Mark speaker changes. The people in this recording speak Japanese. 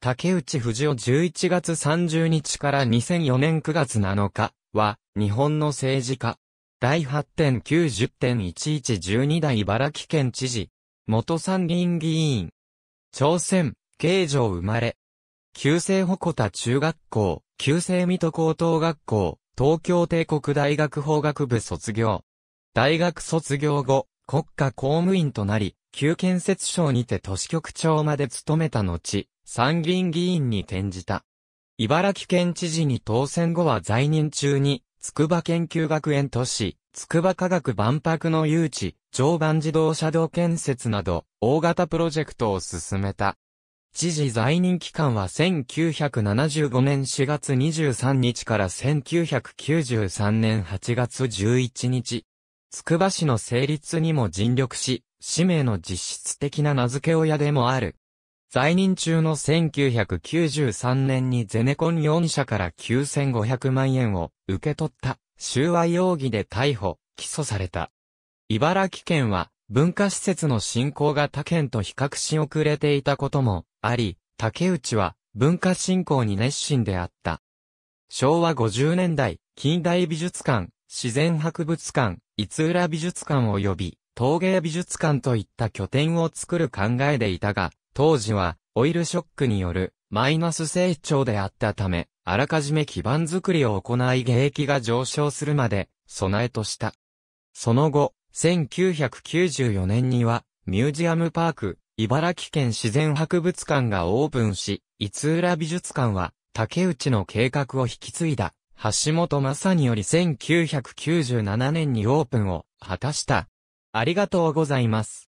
Speaker 1: 竹内藤二11月30日から2004年9月7日は、日本の政治家。第8 9 0 1 1 1 2代茨城県知事。元参議院議員。朝鮮、慶城生まれ。旧制鉾田中学校、旧制水戸高等学校、東京帝国大学法学部卒業。大学卒業後、国家公務員となり、旧建設省にて都市局長まで務めた後、参議院議員に転じた。茨城県知事に当選後は在任中に、筑波研究学園都市、筑波科学万博の誘致、常磐自動車道建設など、大型プロジェクトを進めた。知事在任期間は1975年4月23日から1993年8月11日。筑波市の成立にも尽力し、氏名の実質的な名付け親でもある、在任中の1993年にゼネコン容疑者から9500万円を受け取った収賄容疑で逮捕、起訴された。茨城県は文化施設の振興が他県と比較し遅れていたこともあり、竹内は文化振興に熱心であった。昭和50年代、近代美術館、自然博物館、五浦美術館及び陶芸美術館といった拠点を作る考えでいたが、当時は、オイルショックによるマイナス成長であったため、あらかじめ基盤作りを行い景気が上昇するまで、備えとした。その後、1994年には、ミュージアムパーク、茨城県自然博物館がオープンし、伊浦美術館は、竹内の計画を引き継いだ、橋本正により1997年にオープンを果たした。ありがとうございます。